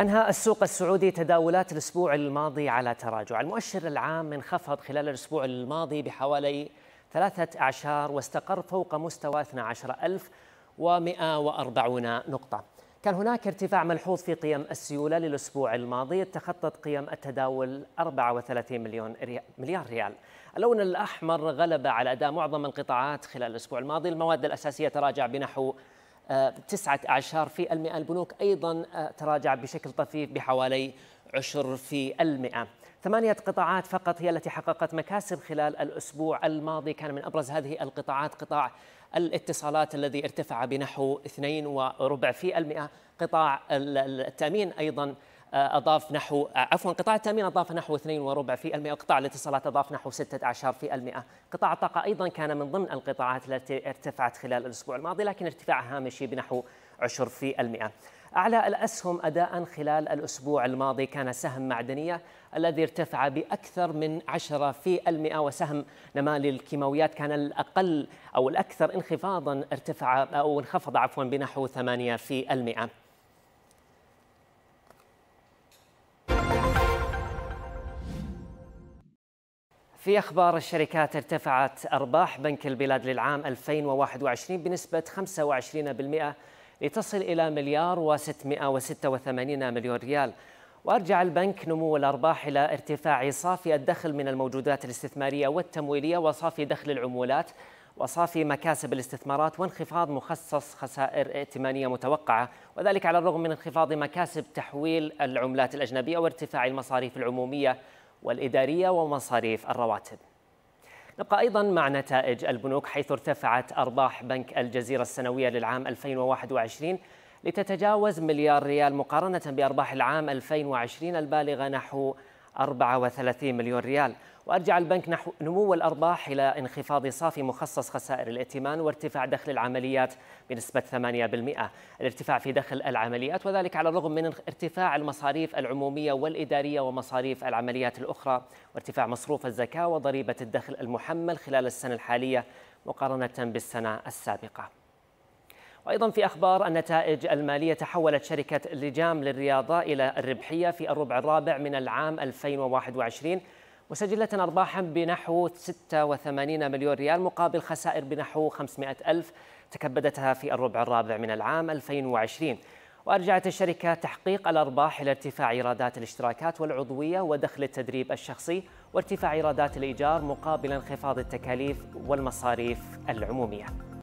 أنهى السوق السعودي تداولات الأسبوع الماضي على تراجع المؤشر العام انخفض خلال الأسبوع الماضي بحوالي ثلاثة أعشار واستقر فوق مستوى 12140 نقطة كان هناك ارتفاع ملحوظ في قيم السيولة للأسبوع الماضي تخطت قيم التداول 34 مليون ريال مليار ريال اللون الأحمر غلب على أداء معظم القطاعات خلال الأسبوع الماضي المواد الأساسية تراجع بنحو آه، تسعة أعشار في المئة البنوك أيضا آه، تراجع بشكل طفيف بحوالي عشر في المئة ثمانية قطاعات فقط هي التي حققت مكاسب خلال الأسبوع الماضي كان من أبرز هذه القطاعات قطاع الاتصالات الذي ارتفع بنحو اثنين وربع في المئة قطاع التأمين أيضا آه، أضاف نحو آه، عفوا قطاع التأمين أضاف نحو 2.4% قطاع الاتصالات أضاف نحو 16% قطاع الطاقة أيضا كان من ضمن القطاعات التي ارتفعت خلال الأسبوع الماضي لكن ارتفاعها هامشي بنحو 10% أعلى الأسهم أداء خلال الأسبوع الماضي كان سهم معدنية الذي ارتفع بأكثر من 10% وسهم نمال الكيماويات كان الأقل أو الأكثر انخفاضا ارتفع أو انخفض عفوا بنحو 8% في أخبار الشركات ارتفعت أرباح بنك البلاد للعام 2021 بنسبة 25% لتصل إلى مليار و686 مليون ريال وأرجع البنك نمو الأرباح إلى ارتفاع صافي الدخل من الموجودات الاستثمارية والتمويلية وصافي دخل العمولات وصافي مكاسب الاستثمارات وانخفاض مخصص خسائر ائتمانية متوقعة وذلك على الرغم من انخفاض مكاسب تحويل العملات الأجنبية وارتفاع المصاريف العمومية والإدارية ومصاريف الرواتب نبقى أيضا مع نتائج البنوك حيث ارتفعت أرباح بنك الجزيرة السنوية للعام 2021 لتتجاوز مليار ريال مقارنة بأرباح العام 2020 البالغة نحو 34 مليون ريال وأرجع البنك نحو نمو الأرباح إلى انخفاض صافي مخصص خسائر الائتمان وارتفاع دخل العمليات بنسبة 8% الارتفاع في دخل العمليات وذلك على الرغم من ارتفاع المصاريف العمومية والإدارية ومصاريف العمليات الأخرى وارتفاع مصروف الزكاة وضريبة الدخل المحمل خلال السنة الحالية مقارنة بالسنة السابقة وأيضا في أخبار النتائج المالية تحولت شركة لجام للرياضة إلى الربحية في الربع الرابع من العام 2021 وسجلت أرباحا بنحو 86 مليون ريال مقابل خسائر بنحو 500 ألف تكبدتها في الربع الرابع من العام 2020 وأرجعت الشركة تحقيق الأرباح إلى ارتفاع إيرادات الاشتراكات والعضوية ودخل التدريب الشخصي وارتفاع إيرادات الإيجار مقابل انخفاض التكاليف والمصاريف العمومية